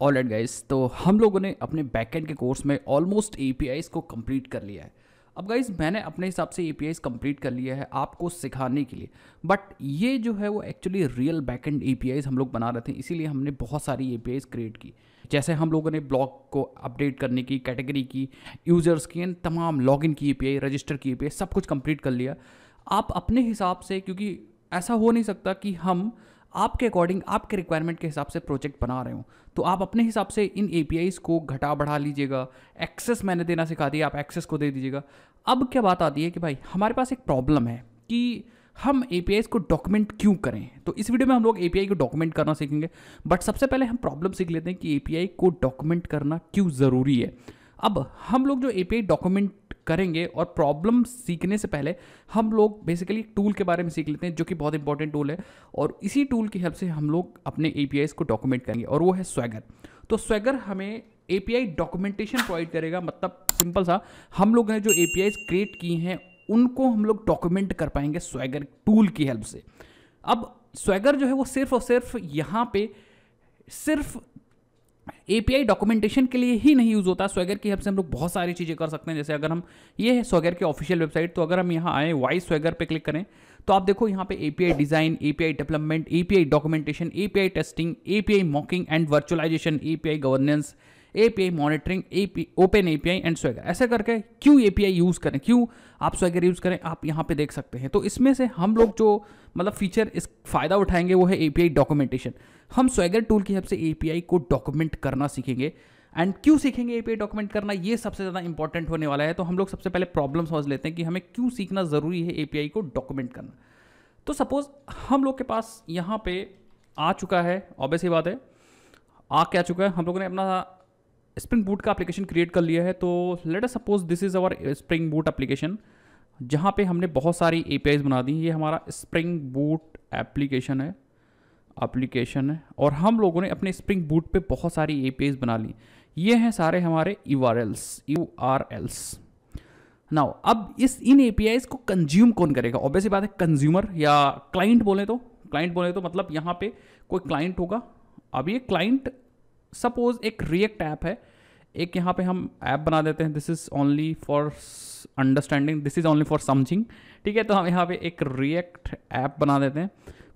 all alright guys तो हम लोगों ने अपने बैकएंड के कोर्स में ऑलमोस्ट ए को कंप्लीट कर लिया है अब गाइज मैंने अपने हिसाब से ए पी कंप्लीट कर लिया है आपको सिखाने के लिए बट ये जो है वो actually real backend A P हम लोग बना रहे थे इसीलिए हमने बहुत सारी ए क्रिएट की जैसे हम लोगों ने ब्लॉग को अपडेट करने की कैटेगरी की यूज़र्स की एंड तमाम लॉगिन की ए रजिस्टर की ए सब कुछ कंप्लीट कर लिया आप अपने हिसाब से क्योंकि ऐसा हो नहीं सकता कि हम आपके अकॉर्डिंग आपके रिक्वायरमेंट के हिसाब से प्रोजेक्ट बना रहे हो तो आप अपने हिसाब से इन ए को घटा बढ़ा लीजिएगा एक्सेस मैंने देना सिखा दिया आप एक्सेस को दे दीजिएगा अब क्या बात आती है कि भाई हमारे पास एक प्रॉब्लम है कि हम ए को डॉक्यूमेंट क्यों करें तो इस वीडियो में हम लोग ए को डॉक्यूमेंट करना सीखेंगे बट सबसे पहले हम प्रॉब्लम सीख लेते हैं कि ए को डॉक्यूमेंट करना क्यों ज़रूरी है अब हम लोग जो ए डॉक्यूमेंट करेंगे और प्रॉब्लम सीखने से पहले हम लोग बेसिकली टूल के बारे में सीख लेते हैं जो कि बहुत इंपॉर्टेंट टूल है और इसी टूल की हेल्प से हम लोग अपने ए को डॉक्यूमेंट करेंगे और वो है स्वैगर तो स्वैगर हमें ए डॉक्यूमेंटेशन प्रोवाइड करेगा मतलब सिंपल सा हम लोग ने जो ए क्रिएट की हैं उनको हम लोग डॉक्यूमेंट कर पाएंगे स्वैगर टूल की हेल्प से अब स्वैगर जो है वो सिर्फ और सिर्फ यहाँ पे सिर्फ एपीआई डॉक्यूमेंटेशन के लिए ही नहीं यूज़ होता स्वेगर की हेल्प से हम लोग बहुत सारी चीज़ें कर सकते हैं जैसे अगर हम ये है स्वेगर की ऑफिशियल वेबसाइट तो अगर हम यहाँ आए वाई स्वेगर पे क्लिक करें तो आप देखो यहाँ पे API design API development API documentation API testing API mocking and virtualization API governance API monitoring AP open API and Swagger ऐसे करके क्यों एपीआई यूज़ करें क्यों आप स्वेगर यूज़ करें आप यहाँ पे देख सकते हैं तो इसमें से हम लोग जो मतलब फीचर इस फ़ायदा उठाएंगे वो है एपीआई डॉक्यूमेंटेशन हम स्वेगर टूल की हेल्प से एपीआई को डॉक्यूमेंट करना सीखेंगे एंड क्यों सीखेंगे एपीआई डॉक्यूमेंट करना ये सबसे ज़्यादा इंपॉर्टेंट होने वाला है तो हम लोग सबसे पहले प्रॉब्लम समझ लेते हैं कि हमें क्यों सीखना ज़रूरी है एपीआई को डॉक्यूमेंट करना तो सपोज़ हम लोग के पास यहाँ पे आ चुका है ऑब्वियस ही बात है आ क्या चुका है हम लोगों ने अपना स्प्रिंग बूट का एप्लीकेशन क्रिएट कर लिया है तो let us suppose this is our Spring Boot application जहाँ पे हमने बहुत सारी ए बना दी ये हमारा स्प्रिंग बूट एप्लीकेशन है एप्लीकेशन है और हम लोगों ने अपने स्प्रिंग बूट पे बहुत सारी ए बना ली ये हैं सारे हमारे U R Ls U R Ls now अब इस इन ए को कंज्यूम कौन करेगा ऑब्वियसली बात है कंज्यूमर या क्लाइंट बोले तो क्लाइंट बोले तो मतलब यहाँ पे कोई क्लाइंट होगा अब ये क्लाइंट सपोज एक रिएक्ट ऐप है एक यहाँ पे हम ऐप बना देते हैं this is only for understanding this is only for something ठीक है तो हम यहाँ पे एक रिएक्ट ऐप बना देते हैं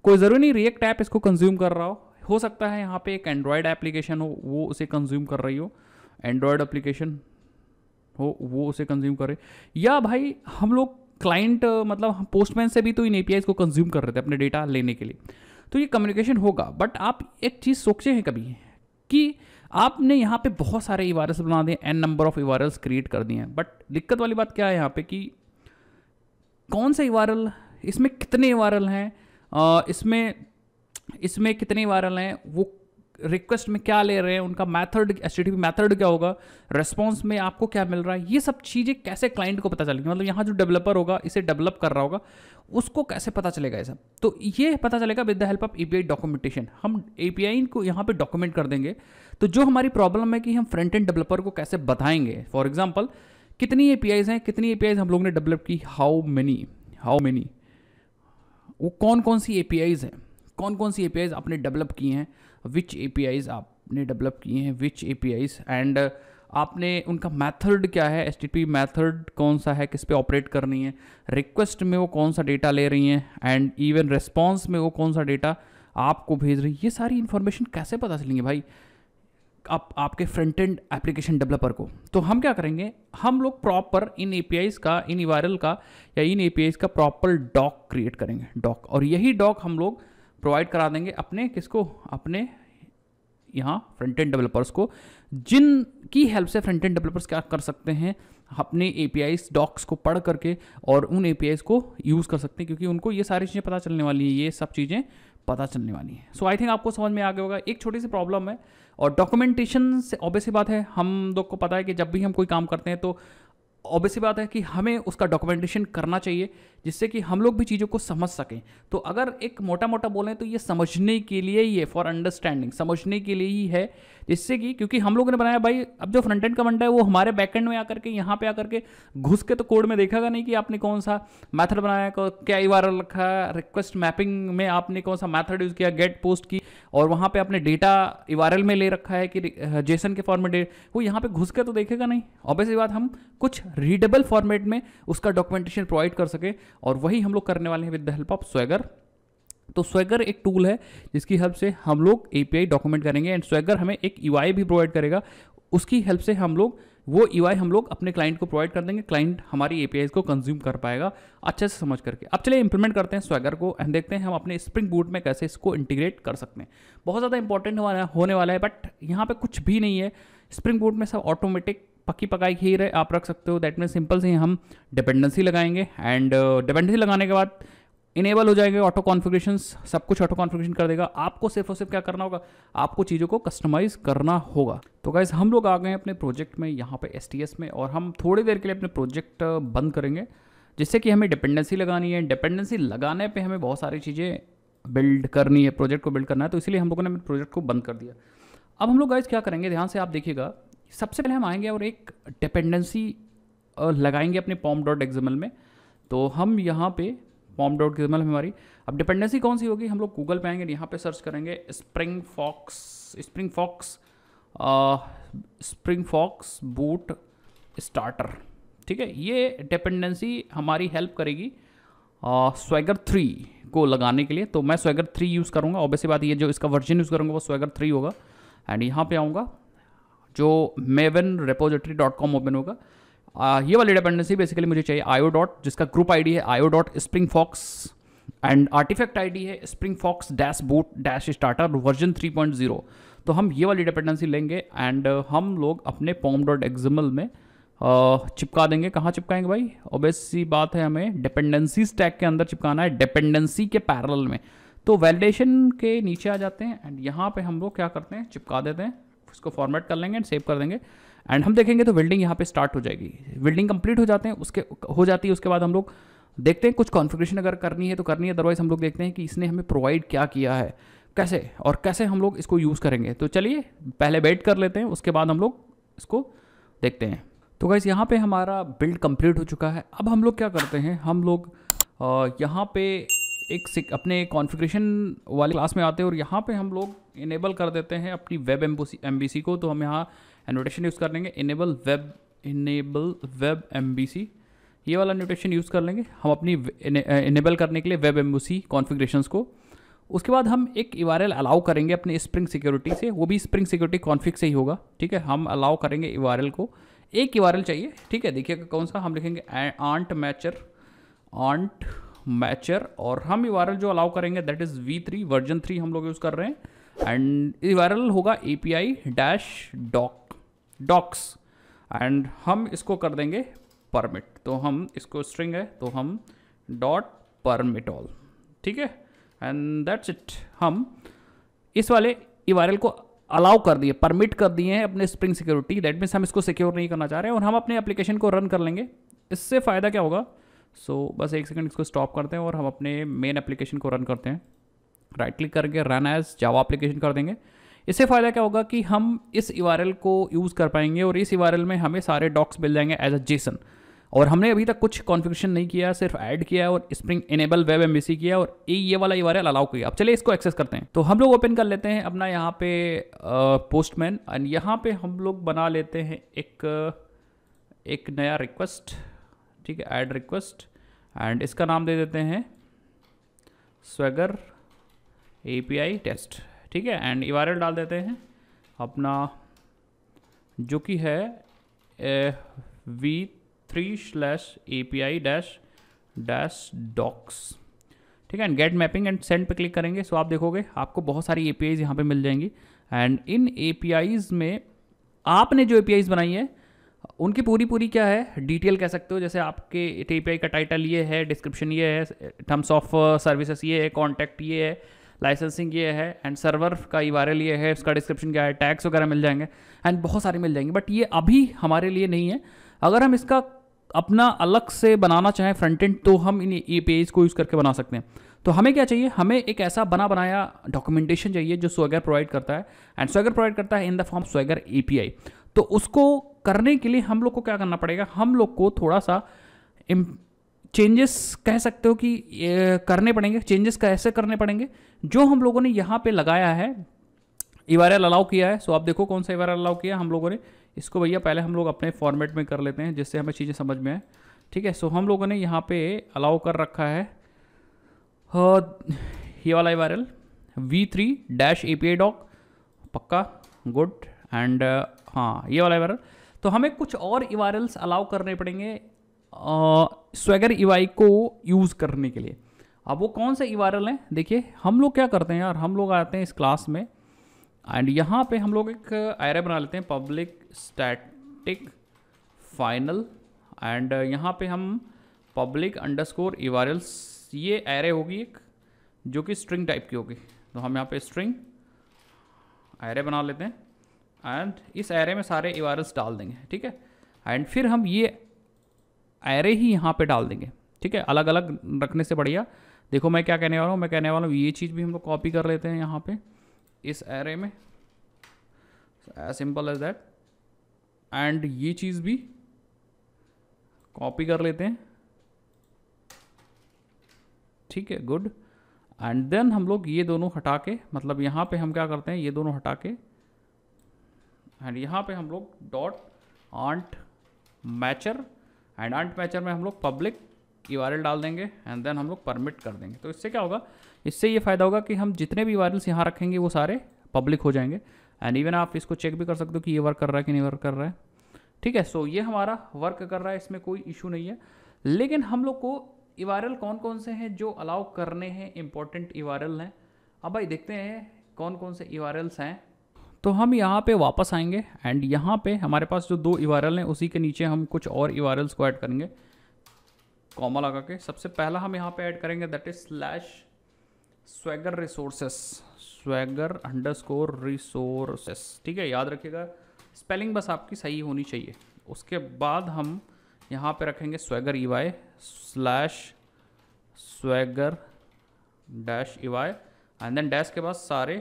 कोई ज़रूरी नहीं रिएक्ट ऐप इसको कंज्यूम कर रहा हो हो सकता है यहाँ पे एक एंड्रॉयड एप्लीकेशन हो वो उसे कंज्यूम कर रही हो एंड्रॉयड एप्लीकेशन हो वो उसे कंज्यूम करे या भाई हम लोग क्लाइंट मतलब हम पोस्टमैन से भी तो इन ए को कंज्यूम कर रहे थे अपने डेटा लेने के लिए तो ये कम्युनिकेशन होगा बट आप एक चीज़ सोचे हैं कभी कि आपने यहाँ पे बहुत सारे इवारस e बना दिए n number of URLs create कर दिए हैं बट दिक्कत वाली बात क्या है यहाँ पे कि कौन सा वायरल e इसमें कितने वायरल e हैं इसमें इसमें कितने वायरल हैं वो रिक्वेस्ट में क्या ले रहे हैं उनका मैथड एच मैथड क्या होगा रेस्पॉन्स में आपको क्या मिल रहा है ये सब चीज़ें कैसे क्लाइंट को पता चलेंगी मतलब यहाँ जो डेवलपर होगा इसे डेवलप कर रहा होगा उसको कैसे पता चलेगा ये सब तो ये पता चलेगा with the help of a documentation हम ए को यहाँ पर डॉक्यूमेंट कर देंगे तो जो हमारी प्रॉब्लम है कि हम फ्रंट एंड डेवलपर को कैसे बताएंगे फॉर एग्जाम्पल कितनी ए पी आईज हैं कितनी ए पी हम लोगों ने डेवलप की हाउ मैनी हाउ मैनी वो कौन कौन सी ए पी आईज हैं कौन कौन सी ए पी आपने डेवलप की हैं विच ए आपने डेवलप किए हैं विच ए एंड आपने उनका मेथड क्या है एस टी मेथड कौन सा है किस पे ऑपरेट करनी है रिक्वेस्ट में वो कौन सा डेटा ले रही हैं एंड इवन रिस्पॉन्स में वो कौन सा डेटा आपको भेज रही है ये सारी इन्फॉर्मेशन कैसे पता चलेंगे भाई आप आपके फ्रंट एंड एप्लीकेशन डेवलपर को तो हम क्या करेंगे हम लोग प्रॉपर इन ए का इन ई e का या इन ए का प्रॉपर डॉक क्रिएट करेंगे डॉक और यही डॉक हम लोग प्रोवाइड करा देंगे अपने किसको अपने यहाँ फ्रंट एंड डेवलपर्स को जिन की हेल्प से फ्रंट एंड डेवलपर्स क्या कर सकते हैं अपने ए डॉक्स को पढ़ करके और उन ए को यूज़ कर सकते हैं क्योंकि उनको ये सारी चीज़ें पता चलने वाली हैं ये सब चीज़ें पता चलने वाली हैं सो आई थिंक आपको समझ में आ गया होगा एक छोटी सी प्रॉब्लम है और डॉक्यूमेंटेशन से ऑब्वियसली बात है हम लोग को पता है कि जब भी हम कोई काम करते हैं तो ऑब्वियस बात है कि हमें उसका डॉक्यूमेंटेशन करना चाहिए जिससे कि हम लोग भी चीज़ों को समझ सकें तो अगर एक मोटा मोटा बोलें तो ये समझने के लिए ही है फॉर अंडरस्टैंडिंग समझने के लिए ही है जिससे कि क्योंकि हम लोगों ने बनाया भाई अब जो फ्रंट एंड का बनता है वो हमारे बैक एंड में आकर के यहाँ पे आकर के घुस के तो कोड में देखेगा नहीं कि आपने कौन सा मैथड बनाया क्या ई रखा रिक्वेस्ट मैपिंग में आपने कौन सा मैथड यूज़ किया गेट पोस्ट की और वहाँ पे आपने डेटा इवारल में ले रखा है कि जेसन के फॉर्मेट वो यहाँ पे घुस के तो देखेगा नहीं ऑब्वियसली बात हम कुछ रीडेबल फॉर्मेट में उसका डॉक्यूमेंटेशन प्रोवाइड कर सकें और वही हम लोग करने वाले हैं with the help of Swagger तो स्वेगर एक टूल है जिसकी हेल्प से हम लोग ए डॉक्यूमेंट करेंगे एंड स्वेगर हमें एक यू भी प्रोवाइड करेगा उसकी हेल्प से हम लोग वो ई हम लोग अपने क्लाइंट को प्रोवाइड कर देंगे क्लाइंट हमारी ए को कंज्यूम कर पाएगा अच्छे से समझ करके अब चलिए इंप्लीमेंट करते हैं स्वेगर को एंड देखते हैं हम अपने स्प्रिंग बूट में कैसे इसको इंटीग्रेट कर सकते हैं बहुत ज़्यादा इंपॉर्टेंट होने वाला है बट यहाँ पर कुछ भी नहीं है स्प्रिंग बूट में सब ऑटोमेटिक पक्की पकाई खीर है आप रख सकते हो दैट मीन सिंपल से हम डिपेंडेंसी लगाएंगे एंड डिपेंडेंसी uh, लगाने के बाद इनेबल हो जाएगा ऑटो कॉन्फ़िगरेशन सब कुछ ऑटो कॉन्फ़िगरेशन कर देगा आपको सिर्फ और सिर्फ क्या करना होगा आपको चीज़ों को कस्टमाइज़ करना होगा तो गाइज़ हम लोग आ गए अपने प्रोजेक्ट में यहाँ पे एस में और हम थोड़ी देर के लिए अपने प्रोजेक्ट बंद करेंगे जिससे कि हमें डिपेंडेंसी लगानी है डिपेंडेंसी लगाने पर हमें बहुत सारी चीज़ें बिल्ड करनी है प्रोजेक्ट को बिल्ड करना है तो इसलिए हम लोगों ने प्रोजेक्ट को बंद कर दिया अब हम लोग गाइज़ क्या करेंगे ध्यान से आप देखिएगा सबसे पहले हम आएंगे और एक डिपेंडेंसी लगाएंगे अपने पॉम डॉट एग्जामल में तो हम यहाँ पे पॉम डॉट की जमल हमारी अब डिपेंडेंसी कौन सी होगी हम लोग गूगल पे आएंगे यहाँ पे सर्च करेंगे Spring Fox Spring Fox Spring Fox boot starter ठीक है ये डिपेंडेंसी हमारी हेल्प करेगी स्वेगर uh, थ्री को लगाने के लिए तो मैं स्वेगर थ्री यूज़ करूँगा ऑब्वियसली बात ये जो इसका वर्जन यूज़ करूँगा वो स्वेगर थ्री होगा एंड यहाँ पे आऊँगा जो Maven repository dot com open होगा ये वाली डिपेंडेंसी बेसिकली मुझे चाहिए आयो डॉट जिसका ग्रुप आईडी है io dot Spring Fox and artifact ID है Spring Fox dash boot dash starter version 3.0 तो हम ये वाली डिपेंडेंसी लेंगे एंड uh, हम लोग अपने पॉम डॉट एग्जामल में uh, चिपका देंगे कहाँ चिपकाएंगे भाई ओबेस सी बात है हमें डिपेंडेंसी स्टैक के अंदर चिपकाना है डिपेंडेंसी के पैरल में तो वैलिडेशन के नीचे आ जाते हैं एंड यहाँ पे हम लोग क्या करते हैं चिपका देते हैं इसको फॉर्मेट कर लेंगे एंड सेव कर देंगे एंड हम देखेंगे तो वेल्डिंग यहाँ पे स्टार्ट हो जाएगी वेल्डिंग कंप्लीट हो जाते हैं उसके हो जाती है उसके बाद हम लोग देखते हैं कुछ कॉन्फिग्रेशन अगर करनी है तो करनी है अदरवाइज हम लोग देखते हैं कि इसने हमें प्रोवाइड क्या किया है कैसे और कैसे हम लोग इसको यूज़ करेंगे तो चलिए पहले वेट कर लेते हैं उसके बाद हम लोग इसको देखते हैं तो गाइज़ यहाँ पे हमारा बिल्ड कंप्लीट हो चुका है अब हम लोग क्या करते हैं हम लोग यहाँ पे एक अपने कॉन्फ़िगरेशन वाले क्लास में आते हैं और यहाँ पे हम लोग इनेबल कर देते हैं अपनी वेब एम को तो हम यहाँ एनोटेशन नोटेशन यूज़ कर लेंगे enable web enable web M ये वाला नोटेशन यूज़ कर लेंगे हम अपनी इनेबल eh, करने के लिए वेब एम कॉन्फ़िगरेशंस को उसके बाद हम एक इवारल अलाउ करेंगे अपने स्प्रिंग सिक्योरिटी से वो भी स्प्रिंग सिक्योरिटी कॉन्फ़िग से ही होगा ठीक है हम अलाउ करेंगे इवारल को एक इवारल चाहिए ठीक है देखिए कौन सा हम लिखेंगे आंट मैचर आंट मैचर और हम इवारल जो अलाउ करेंगे that is V three version three हम लोग यूज़ कर रहे हैं एंड वायरल होगा A P I dash doc docs and हम इसको कर देंगे परमिट तो हम इसको स्ट्रिंग है तो हम डॉट परमिट ऑल ठीक है एंड दैट्स इट हम इस वाले ई को अलाउ कर दिए परमिट कर दिए हैं अपने स्प्रिंग सिक्योरिटी दैट मीन्स हम इसको सिक्योर नहीं करना चाह रहे हैं और हम अपने एप्लीकेशन को रन कर लेंगे इससे फ़ायदा क्या होगा सो so, बस एक सेकंड इसको स्टॉप करते हैं और हम अपने मेन एप्लीकेशन को रन करते हैं राइट क्लिक करके रन एज जावा एप्लीकेशन कर देंगे इससे फ़ायदा क्या होगा कि हम इस ई को यूज़ कर पाएंगे और इस ई में हमें सारे डॉक्स मिल जाएंगे एज अ जेसन और हमने अभी तक कुछ कॉन्फ़िगरेशन नहीं किया सिर्फ ऐड किया और स्प्रिंग इनेबल वेब एम किया और ये वाला ये वाला अलाउ किया अब चलिए इसको एक्सेस करते हैं तो हम लोग ओपन कर लेते हैं अपना यहाँ पे पोस्टमैन एंड यहाँ पे हम लोग बना लेते हैं एक एक नया रिक्वेस्ट ठीक है ऐड रिक्वेस्ट एंड इसका नाम दे देते हैं स्वेगर ए टेस्ट ठीक है एंड ई डाल देते हैं अपना जो कि है V three slash A P I dash dash docs ठीक है and get mapping and send पे क्लिक करेंगे सो आप देखोगे आपको बहुत सारी ए पी आईज यहाँ पर मिल जाएंगी एंड इन ए पी आईज में आपने जो ए पी आईज बनाई है उनकी पूरी पूरी क्या है डिटेल कह सकते हो जैसे आपके ए पी आई का टाइटल ये है डिस्क्रिप्शन ये है टर्म्स ऑफ सर्विसेज ये है कॉन्टैक्ट ये है लाइसेंसिंग ये है एंड सर्वर का ई ये है उसका डिस्क्रिप्शन क्या है टैक्स वगैरह मिल जाएंगे एंड बहुत सारे मिल जाएंगे बट ये अभी हमारे लिए नहीं है अगर हम इसका अपना अलग से बनाना चाहें फ्रंट एंड तो हम इन ई पेज को यूज़ करके बना सकते हैं तो हमें क्या चाहिए हमें एक ऐसा बना बनाया डॉक्यूमेंटेशन चाहिए जो स्वेगर प्रोवाइड करता है एंड स्वेगर प्रोवाइड करता है in the form Swagger A तो उसको करने के लिए हम लोग को क्या करना पड़ेगा हम लोग को थोड़ा सा चेंजेस कह सकते हो कि करने पड़ेंगे चेंजेस कैसे करने पड़ेंगे जो हम लोगों ने यहाँ पे लगाया है इवारल अलाउ किया है सो आप देखो कौन सा इवारल अलाउ किया हम लोगों ने इसको भैया पहले हम लोग अपने फॉर्मेट में कर लेते हैं जिससे हमें चीज़ें समझ में आए ठीक है सो हम लोगों ने यहाँ पे अलाउ कर रखा है ये वाला URL V three dash A P doc पक्का गुड एंड हाँ ये वाला इवारल तो हमें कुछ और इवारल्स अलाउ करने पड़ेंगे स्वेगर ईवाई को यूज़ करने के लिए अब वो कौन सा ईवारल है देखिए हम लोग क्या करते हैं यार हम लोग आते हैं इस क्लास में एंड यहाँ पे हम लोग एक आयरा बना लेते हैं पब्लिक स्टैटिक फाइनल एंड यहाँ पे हम पब्लिक अंडर स्कोर ये एरे होगी एक जो कि स्ट्रिंग टाइप की होगी तो हम यहाँ पे स्ट्रिंग एरे बना लेते हैं एंड इस एरे में सारे ईवारल्स e डाल देंगे ठीक है एंड फिर हम ये एरे ही यहाँ पे डाल देंगे ठीक है अलग अलग रखने से बढ़िया देखो मैं क्या कहने वाला हूँ मैं कहने वाला हूँ ये चीज़ भी हम लोग कॉपी कर लेते हैं यहाँ पे इस एरे में as simple as that and ये चीज़ भी कॉपी कर लेते हैं ठीक है गुड एंड देन हम लोग ये दोनों हटा के मतलब यहाँ पे हम क्या करते हैं ये दोनों हटा के एंड यहाँ पे हम लोग dot ant matcher and ant matcher में हम लोग पब्लिक ई डाल देंगे एंड देन हम लोग परमिट कर देंगे तो इससे क्या होगा इससे ये फ़ायदा होगा कि हम जितने भी वायरल्स यहाँ रखेंगे वो सारे पब्लिक हो जाएंगे एंड इवन आप इसको चेक भी कर सकते हो कि ये वर्क कर रहा है कि नहीं वर्क कर रहा है ठीक है सो so, ये हमारा वर्क कर रहा है इसमें कोई इशू नहीं है लेकिन हम लोग को इवायरल कौन कौन से हैं जो अलाउ करने हैं इंपॉर्टेंट इवायरल हैं अब भाई देखते हैं कौन कौन से इवायरल्स हैं तो हम यहाँ पे वापस आएंगे एंड यहाँ पे हमारे पास जो दो इवारल हैं उसी के नीचे हम कुछ और इवारल्स को ऐड करेंगे कॉमा लगा के सबसे पहला हम यहाँ पे ऐड करेंगे that is slash Swagger resources Swagger underscore resources ठीक है याद रखिएगा स्पेलिंग बस आपकी सही होनी चाहिए उसके बाद हम यहाँ पे रखेंगे Swagger E Y slash Swagger dash E Y and then dash के बाद सारे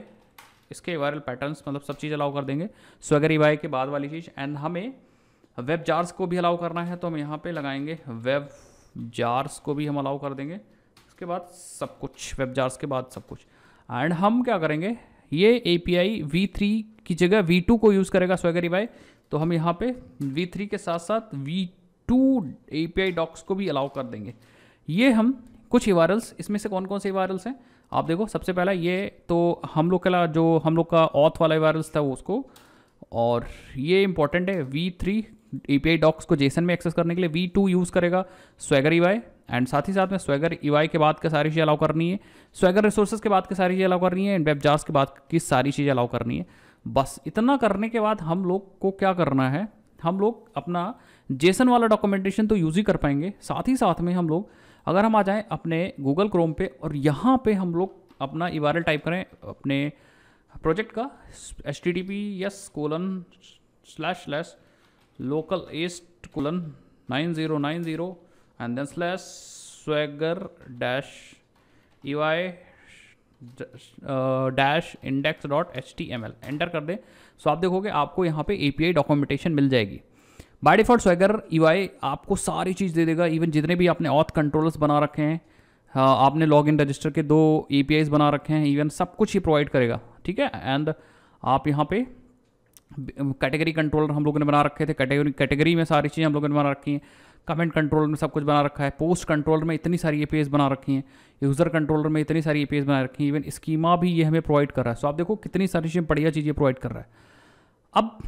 इसके वायरल पैटर्न्स मतलब सब चीज़ अलाउ कर देंगे स्वेगर ई के बाद वाली चीज़ एंड हमें वेब जार्स को भी अलाउ करना है तो हम यहाँ पे लगाएंगे वेब जार्स को भी हम अलाउ कर देंगे उसके बाद सब कुछ वेब जार्स के बाद सब कुछ एंड हम क्या करेंगे ये A P I V three की जगह वी टू को यूज़ करेगा स्वेगर ई तो हम यहाँ पे वी थ्री के साथ साथ V two A P I docs को भी अलाउ कर देंगे ये हम कुछ ई इसमें से कौन कौन से ई हैं आप देखो सबसे पहला ये तो हम लोग का जो हम लोग का ऑथ वाला वायरस था वो उसको और ये इंपॉर्टेंट है V three A P I docs को जेसन में एक्सेस करने के लिए वी टू यूज़ करेगा स्वेगर ई वाई एंड साथ ही साथ में स्वेगर ई e के बाद के सारी चीज़ें अलाउ करनी है स्वेगर रिसोर्सेज के बाद की सारी चीज़ें अलाउ करनी है एंड वेब जार्स के बाद की सारी चीज़ें अलाउ करनी है बस इतना करने के बाद हम लोग को क्या करना है हम लोग अपना जेसन वाला डॉक्यूमेंटेशन तो यूज़ ही कर पाएंगे साथ ही साथ में हम लोग अगर हम आ जाएँ अपने गूगल क्रोम पे और यहाँ पे हम लोग अपना ई टाइप करें अपने प्रोजेक्ट का H T T P S colon slash slash localhost colon nine zero nine zero and then slash Swagger dash E Y dash index dot H T M L enter कर दें सो आप देखोगे आपको यहाँ पे ए P आई documentation मिल जाएगी by default Swagger ई आपको सारी चीज़ दे देगा इवन जितने भी आपने ऑथ कंट्रोलर्स बना रखे हैं हाँ, आपने लॉग इन रजिस्टर के दो ए बना रखे हैं इवन सब कुछ ही प्रोवाइड करेगा ठीक है एंड आप यहाँ पे कैटेगरी कंट्रोलर हम लोगों ने बना रखे थे कैटेगरी कैटेगरी में सारी चीज़ें हम लोगों ने बना रखी हैं कमेंट कंट्रोल में सब कुछ बना रखा है पोस्ट कंट्रोलर में इतनी सारी ए बना रखी हैं यूज़र कंट्रोलर में इतनी सारी ए बना रखी हैं इवन स्कीमा भी ये हमें प्रोवाइड कर रहा है सो so, आप देखो कितनी सारी चीज़ें बढ़िया चीज़ें प्रोवाइड कर रहा है अब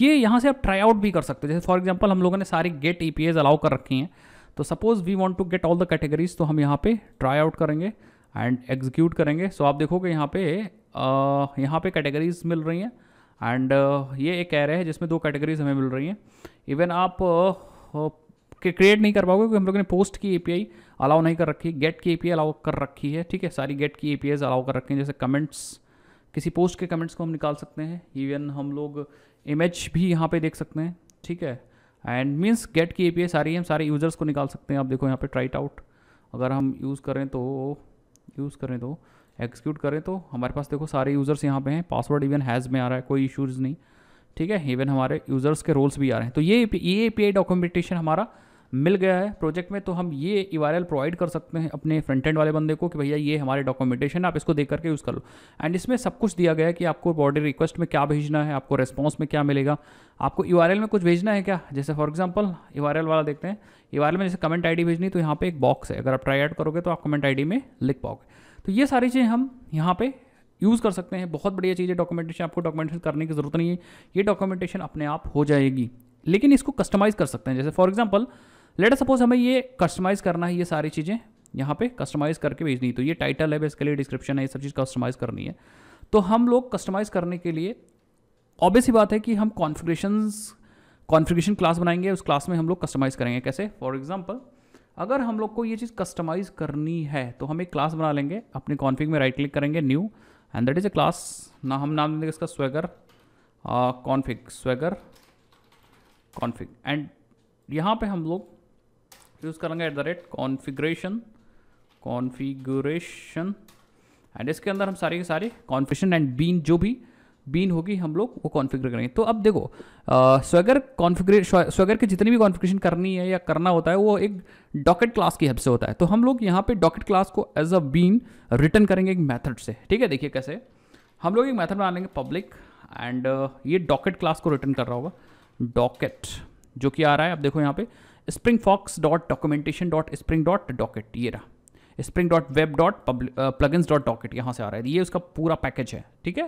ये यहाँ से आप ट्राई आउट भी कर सकते हो जैसे फॉर एग्जाम्पल हम लोगों ने सारी गेट ई अलाउ कर रखी हैं तो suppose we want to get all the categories तो हम यहाँ पे ट्राई आउट करेंगे एंड एग्जीक्यूट करेंगे सो so आप देखोगे यहाँ पे यहाँ पे कैटेगरीज मिल रही हैं एंड ये एक कह रहे हैं जिसमें दो कैटेगरीज हमें मिल रही हैं इवन आप क्रिएट नहीं कर पाओगे क्योंकि हम लोगों ने पोस्ट की एपीआई e अलाउ नहीं कर रखी गेट की एपीआई e अलाउ कर रखी है ठीक है सारी गेट की एपीआईज e अलाउ कर रखी हैं जैसे कमेंट्स किसी पोस्ट के कमेंट्स को हम निकाल सकते हैं इवन हम लोग इमेज भी यहाँ पे देख सकते हैं ठीक है एंड मीन्स गेट की ए सारी हम सारे यूज़र्स को निकाल सकते हैं आप देखो यहाँ पे ट्राइट आउट अगर हम यूज़ करें तो यूज़ करें तो एग्जीक्यूट करें तो हमारे पास देखो सारे यूज़र्स यहाँ पे हैं पासवर्ड इवन हैज़ में आ रहा है कोई इशूज़ नहीं ठीक है इवन हमारे यूज़र्स के रोल्स भी आ रहे हैं तो ये ये ए डॉक्यूमेंटेशन हमारा मिल गया है प्रोजेक्ट में तो हम ये ई प्रोवाइड कर सकते हैं अपने फ्रंट एंड वाले बंदे को कि भैया ये हमारे डॉक्यूमेंटेशन आप इसको देख करके यूज़ कर लो एंड इसमें सब कुछ दिया गया है कि आपको बॉडी रिक्वेस्ट में क्या भेजना है आपको रिस्पॉन्स में क्या मिलेगा आपको एल में कुछ भेजना है क्या जैसे फॉर एग्जाम्पल ई वाला देखते हैं ई में जैसे कमेंट आई भेजनी तो यहाँ पर एक बॉक्स है अगर आप ट्राई आउट करोगे तो आप कमेंट आई में लिख पाओगे तो ये सारी चीज़ें हम यहाँ पर यूज़ कर सकते हैं बहुत बढ़िया चीज़ है डॉक्यूमेंटेशन आपको डॉक्यूमेंटेशन करने की ज़रूरत नहीं है ये डॉक्यूमेंटेशन अपने आप हो जाएगी लेकिन इसको कस्टमाइज़ कर सकते हैं जैसे फॉर एग्जाम्पल लेटर सपोज हमें ये कस्टमाइज़ करना है ये सारी चीज़ें यहाँ पे कस्टमाइज़ करके भेजनी तो ये टाइटल है बेसिकली डिस्क्रिप्शन है ये सब चीज़ कस्टमाइज़ करनी है तो हम लोग कस्टमाइज़ करने के लिए ऑब्वियस ही बात है कि हम कॉन्फ़िगरेशन कॉन्फ़िगरेशन क्लास बनाएंगे उस क्लास में हम लोग कस्टमाइज़ करेंगे कैसे फॉर एग्जाम्पल अगर हम लोग को ये चीज़ कस्टमाइज़ करनी है तो हम एक क्लास बना लेंगे अपने कॉन्फ़िग में राइट क्लिक करेंगे new and that is a class ना हम नाम देंगे इसका Swagger config Swagger config and यहाँ पे हम लोग यूज़ करेंगे at the rate configuration configuration and इसके अंदर हम सारी के सारे कॉन्फिशन एंड बीन जो भी बीन होगी हम लोग वो कॉन्फ़िगर करेंगे तो अब देखो स्वेगर कॉन्फ़िगरे स्वेगर की जितनी भी कॉन्फ़िगरेशन करनी है या करना होता है वो एक डॉकेट क्लास की हेल्प से होता है तो हम लोग यहाँ पे डॉकेट क्लास को एज अ बीन रिटर्न करेंगे एक मेथड से ठीक है देखिए कैसे हम लोग एक मैथड बना लेंगे पब्लिक एंड ये डॉकेट क्लास को रिटर्न कर रहा होगा डॉकेट जो कि आ रहा है अब देखो यहाँ पर Spring Fox dot documentation dot spring dot docket ये रहा spring dot web dot plugins dot docket यहाँ से आ रहा है ये उसका पूरा पैकेज है ठीक है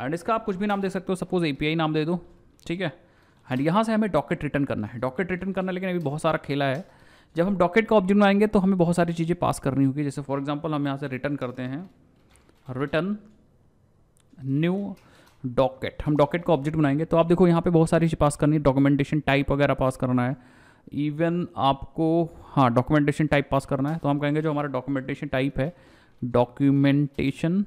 एंड इसका आप कुछ भी नाम दे सकते हो सपोज ए नाम दे दो ठीक है एंड यहाँ से हमें डॉकेट रिटर्न करना है डॉकेट रिटर्न करना लेकिन अभी बहुत सारा खेला है जब हम डॉकेट का ऑब्जेक्ट बनाएंगे तो हमें बहुत सारी चीज़ें पास करनी होगी जैसे फॉर एग्जाम्पल हम यहाँ से रिटर्न करते हैं रिटर्न न्यू डॉकेट हम डॉकेट का ऑब्जेक्ट बनाएंगे तो आप देखो यहाँ पे बहुत सारी चीज़ें पास करनी है डॉक्यूमेंटेशन टाइप वगैरह पास करना है इवन आपको हाँ डॉक्यूमेंटेशन टाइप पास करना है तो हम कहेंगे जो हमारा डॉक्यूमेंटेशन टाइप है डॉक्यूमेंटेशन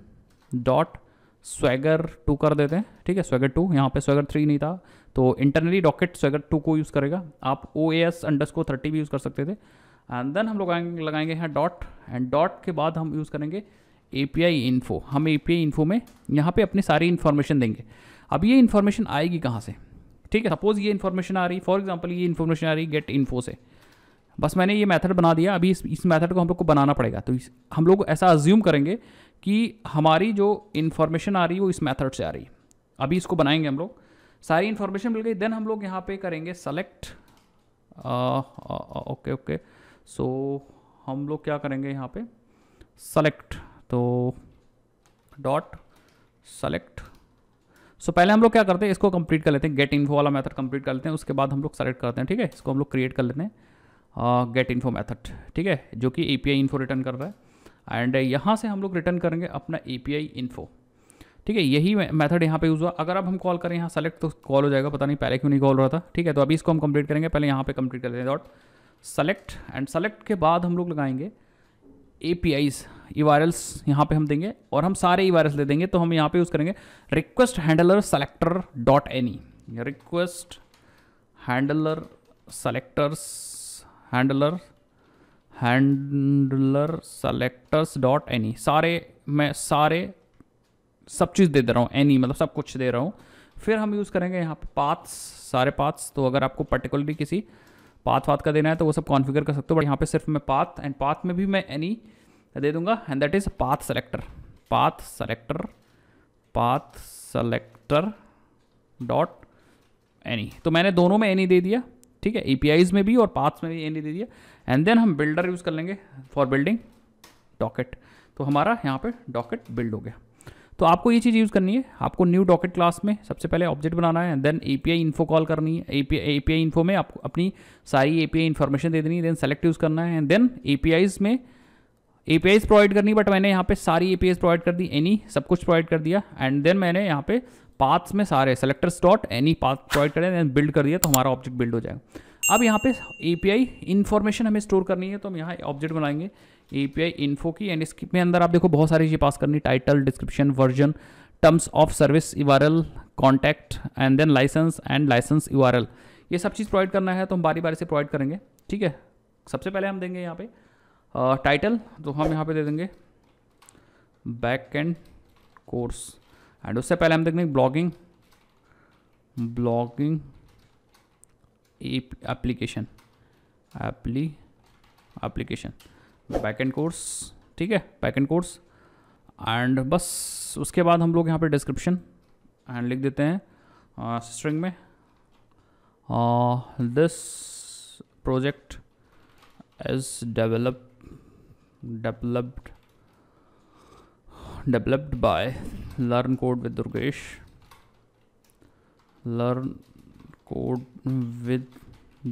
डॉट स्वेगर टू कर देते हैं ठीक है स्वेगर टू यहाँ पे स्वेगर थ्री नहीं था तो इंटरनली डॉकेट स्वेगर टू को यूज़ करेगा आप ओ ए एस अंडर को थर्टी भी यूज़ कर सकते थे एंड देन हम लोग लगाएंगे यहाँ डॉट एंड डॉट के बाद हम यूज़ करेंगे ए पी आई इन्फो हम ए पी आई इन्फो में यहाँ पे अपनी सारी इन्फॉर्मेशन देंगे अब ये इन्फॉर्मेशन आएगी कहाँ से ठीक है सपोज ये इन्फॉर्मेशन आ रही फॉर एग्जाम्पल ये इन्फॉर्मेशन आ रही गेट इन्फो से बस मैंने ये मेथड बना दिया अभी इस इस मेथड को हम लोग को बनाना पड़ेगा तो इस, हम लोग ऐसा अज्यूम करेंगे कि हमारी जो इन्फॉर्मेशन आ रही है वो इस मेथड से आ रही है अभी इसको बनाएंगे हम लोग सारी इन्फॉर्मेशन मिल गई देन हम लोग यहाँ पे करेंगे सेलेक्ट ओके ओके सो हम लोग क्या करेंगे यहाँ पे सेलेक्ट तो डॉट सेलेक्ट सो so, पहले हम लोग क्या करते हैं इसको कंप्लीट कर लेते हैं गेट इन्फो वाला मेथड कंप्लीट कर लेते हैं उसके बाद हम लोग सेलेक्ट करते हैं ठीक है इसको हम लोग क्रिएट कर लेते हैं गेट इन्फो मेथड ठीक है जो कि ए पी इन्फो रिटर्न कर रहा है एंड यहाँ से हम लोग रिटर्न करेंगे अपना ए पी इन्फो ठीक है यही मैथड यहाँ पे यूज़ हुआ अगर अब हम कॉल करें यहाँ सेलेक्ट तो कॉल हो जाएगा पता नहीं पहले क्यों नहीं कॉल रहा था ठीक है तो अभी इसको हम कंप्लीट करेंगे पहले यहाँ पर कंप्लीट कर लेते हैं डॉट सेलेक्ट एंड सेलेक्ट के बाद हम लोग लगाएंगे A P Is E URLs यहाँ पर हम देंगे और हम सारे ई e वायरल्स दे देंगे तो हम यहाँ पे यूज़ करेंगे request handler selector dot any request handler selectors handler handler selectors dot any सारे मैं सारे सब चीज़ दे दे रहा हूँ एनी e मतलब सब कुछ दे रहा हूँ फिर हम यूज़ करेंगे यहाँ पे पाथ्स सारे पाथ्स तो अगर आपको पर्टिकुलरली किसी पाथ वाथ का देना है तो वो सब कॉन्फ़िगर कर सकते हो बट यहाँ पे सिर्फ मैं पाथ एंड पाथ में भी मैं एनी दे दूंगा and that is path selector path selector path selector dot any तो मैंने दोनों में एनी दे दिया ठीक है ई में भी और पाथ्स में भी एनी दे दिया एंड देन हम बिल्डर यूज़ कर लेंगे फॉर बिल्डिंग डॉकेट तो हमारा यहाँ पे डॉकेट बिल्ड हो गया तो आपको ये चीज़ यूज़ करनी है आपको न्यू डॉकेट क्लास में सबसे पहले ऑब्जेक्ट बनाना है then A I info call करनी है ए पी इन्फो में आपको अपनी सारी ए पी आई इन्फॉर्मेशन दे देनी है देन सेलेक्ट यूज़ करना है देन आईज में आईज प्रोवाइड करनी बट मैंने यहाँ पे सारी आईज प्रोवाइड कर दी एनी सब कुछ प्रोवाइड कर दिया एंड देन मैंने यहाँ पे पाथ्स में सारे selectors dot any path provide करें देन बिल्ड कर दिया तो हमारा ऑब्जेक्ट बिल्ड हो जाएगा अब यहाँ पे आई इन्फॉर्मेशन हमें स्टोर करनी है तो हम यहाँ ऑब्जेक्ट बनाएंगे एपीआई इन्फो की एंड इसके अंदर आप देखो बहुत सारी चीज़ें पास करनी title description version terms of service U R L contact and then licence and licence U R L ये सब चीज़ प्रोवाइड करना है तो हम बारी बारी से प्रोवाइड करेंगे ठीक है सबसे पहले हम देंगे यहाँ पे टाइटल तो हम यहाँ पे दे देंगे बैक एंड कोर्स एंड उससे पहले हम देखेंगे blogging blogging application appli application back end course ठीक है बैक एंड कोर्स एंड बस उसके बाद हम लोग यहाँ पे डिस्क्रिप्शन एंड लिख देते हैं स्ट्रिंग में this project is develop developed developed by learn code with Durgesh learn code with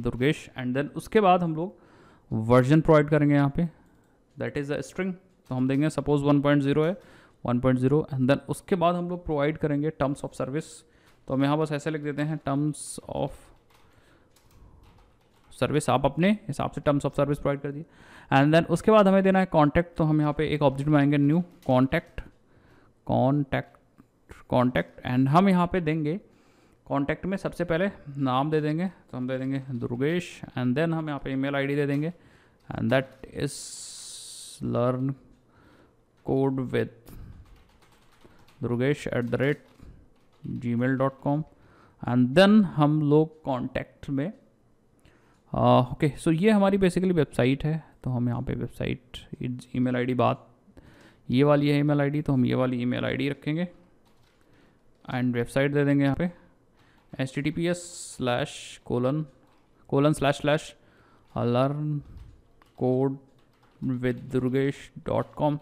Durgesh and then उसके बाद हम लोग वर्जन प्रोवाइड करेंगे यहाँ पे दैट इज़ अ स्ट्रिंग तो हम देंगे सपोज 1.0 है 1.0 एंड देन उसके बाद हम लोग प्रोवाइड करेंगे टर्म्स ऑफ सर्विस तो हम यहाँ बस ऐसे लिख देते हैं टर्म्स ऑफ सर्विस आप अपने हिसाब से टर्म्स ऑफ सर्विस प्रोवाइड कर दिए एंड देन उसके बाद हमें देना है कॉन्टैक्ट तो हम यहाँ पे एक ऑब्जेक्ट बनाएंगे new contact contact contact and हम यहाँ पे देंगे कॉन्टैक्ट में सबसे पहले नाम दे देंगे तो हम दे देंगे दुर्गेश एंड देन हम यहाँ पे ईमेल आईडी दे देंगे and that is let's learn code with Durgesh at the rate Gmail dot com and then हम लोग कॉन्टैक्ट में ओके सो ये हमारी बेसिकली वेबसाइट है तो हम यहाँ पे वेबसाइट ई मेल आई बात ये वाली है ई मेल आई तो हम ये वाली ई मेल आई रखेंगे एंड वेबसाइट दे देंगे यहाँ पे H T T P S slash colon colon slash slash learn code Durgesh dot com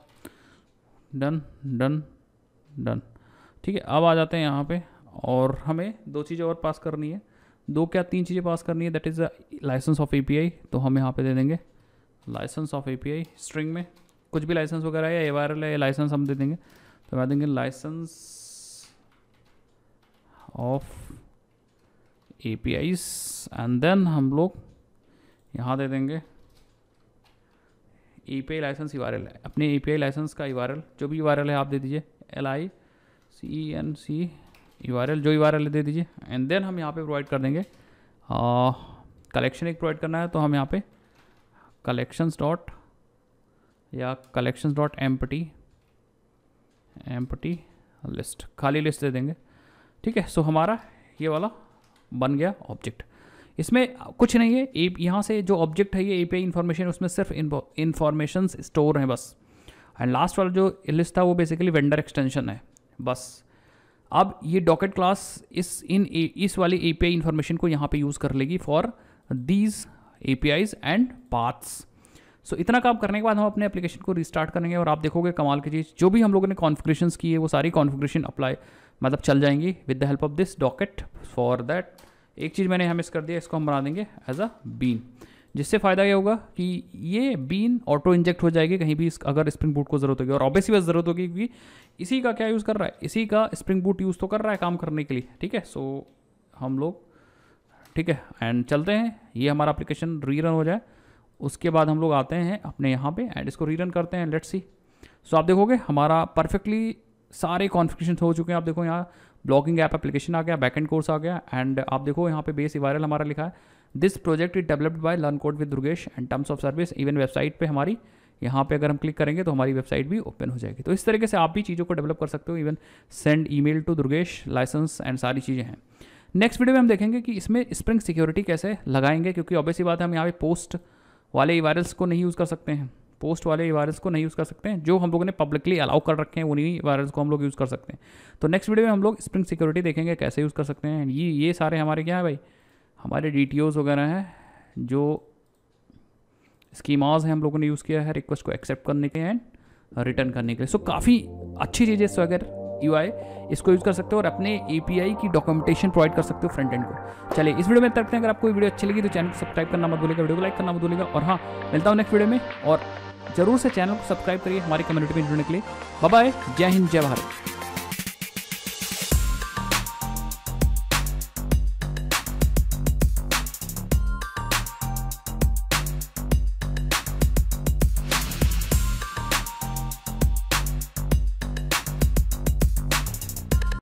done done done ठीक है अब आ जाते हैं यहाँ पे और हमें दो चीज़ें और पास करनी है दो क्या तीन चीज़ें पास करनी है that is licence of a तो हम यहाँ पे दे देंगे लाइसेंस ऑफ ए स्ट्रिंग में कुछ भी लाइसेंस वगैरह है ए वायरल है लाइसेंस हम दे देंगे तो मैं देंगे licence of a and then हम लोग यहाँ दे देंगे A P I licence U L अपने ए पी आई लाइसेंस का यू जो भी यू है आप दे दीजिए L I C N C U जो यू है दे दीजिए एंड देन हम यहाँ पे प्रोवाइड कर देंगे कलेक्शन एक प्रोवाइड करना है तो हम यहाँ पे कलेक्शंस डॉट या collections dot M empty list खाली लिस्ट दे देंगे ठीक है सो हमारा ये वाला बन गया ऑब्जेक्ट इसमें कुछ नहीं है यहाँ से जो ऑब्जेक्ट है ये ए पी इन्फॉर्मेशन उसमें सिर्फ इन्फॉर्मेशन स्टोर हैं बस एंड लास्ट वाला जो लिस्ट था वो बेसिकली वेंडर एक्सटेंशन है बस अब ये डॉकेट क्लास इस इन इस वाली ए पी इन्फॉर्मेशन को यहाँ पे यूज़ कर लेगी for these A P and paths so इतना काम करने के बाद हम अपने एप्लीकेशन को रिस्टार्ट करेंगे और आप देखोगे कमाल की चीज़ जो भी हम लोगों ने कॉन्फ़िगरेशंस की है वो सारी कॉन्फ़िगरेशन अप्लाई मतलब चल जाएंगी with the help of this docket for that एक चीज़ मैंने यहाँ मिस कर दिया इसको हम बना देंगे एज अ बीन जिससे फ़ायदा ये होगा कि ये बीन ऑटो इंजेक्ट हो जाएगी कहीं भी इस, अगर स्प्रिंग बूट को ज़रूरत होगी और ऑब्वियसली बस ज़रूरत होगी क्योंकि इसी का क्या यूज़ कर रहा है इसी का स्प्रिंग बूट यूज़ तो कर रहा है काम करने के लिए ठीक है सो so, हम लोग ठीक है एंड चलते हैं ये हमारा अप्लीकेशन रीरन हो जाए उसके बाद हम लोग आते हैं अपने यहाँ पे एंड इसको रीरन करते हैं लेट्स सी सो आप देखोगे हमारा परफेक्टली सारे कॉन्फिकेशन हो चुके हैं आप देखो यहाँ ब्लॉगिंग ऐप एप्लीकेशन आ गया बैकेंड कोर्स आ गया एंड आप देखो यहाँ पे बेस वायरल हमारा लिखा है this project is developed by learn code with Durgesh and terms of service even website पे हमारी यहाँ पे अगर हम क्लिक करेंगे तो हमारी वेबसाइट भी ओपन हो जाएगी तो इस तरीके से आप भी चीज़ों को डेवलप कर सकते हो even send mail to Durgesh license and सारी चीज़ें हैं नेक्स्ट वीडियो में हम देखेंगे कि इसमें स्प्रिंग सिक्योरिटी कैसे लगाएंगे क्योंकि ऑब्वियसली बात है हम यहाँ पे पोस्ट वाले वायरल्स को नहीं यूज़ कर सकते हैं पोस्ट वाले वायरस को नहीं यूज़ कर सकते हैं जो हम लोगों ने पब्लिकली अलाउ कर रखे हैं उन्हीं वायरस को हम लोग यूज़ कर सकते हैं तो नेक्स्ट वीडियो में हम लोग स्प्रिंग सिक्योरिटी देखेंगे कैसे यूज़ कर सकते हैं ये ये सारे हमारे क्या है भाई हमारे डी वगैरह हैं जो स्कीमाज हैं हम लोगों ने यूज़ किया है रिक्वेस्ट को एक्सेप्ट करने के एंड रिटर्न करने के लिए सो काफ़ी अच्छी चीज़ें वगैरह यू इसको यूज़ कर सकते हो और अपने ए की डॉक्यूमेंटेशन प्रोवाइड कर सकते हो फ्रंट एंड को चलिए इस वीडियो में तक अगर आपको वीडियो अच्छी लगी तो चैनल को सब्सक्राइब करना मत भूलेगा वीडियो को लाइक करना मत भूलेगा और हाँ मिलता हूँ नेक्स्ट वीडियो में और जरूर से चैनल को सब्सक्राइब करिए हमारी कम्युनिटी में जुड़ने के लिए बाय जय हिंद जय भारत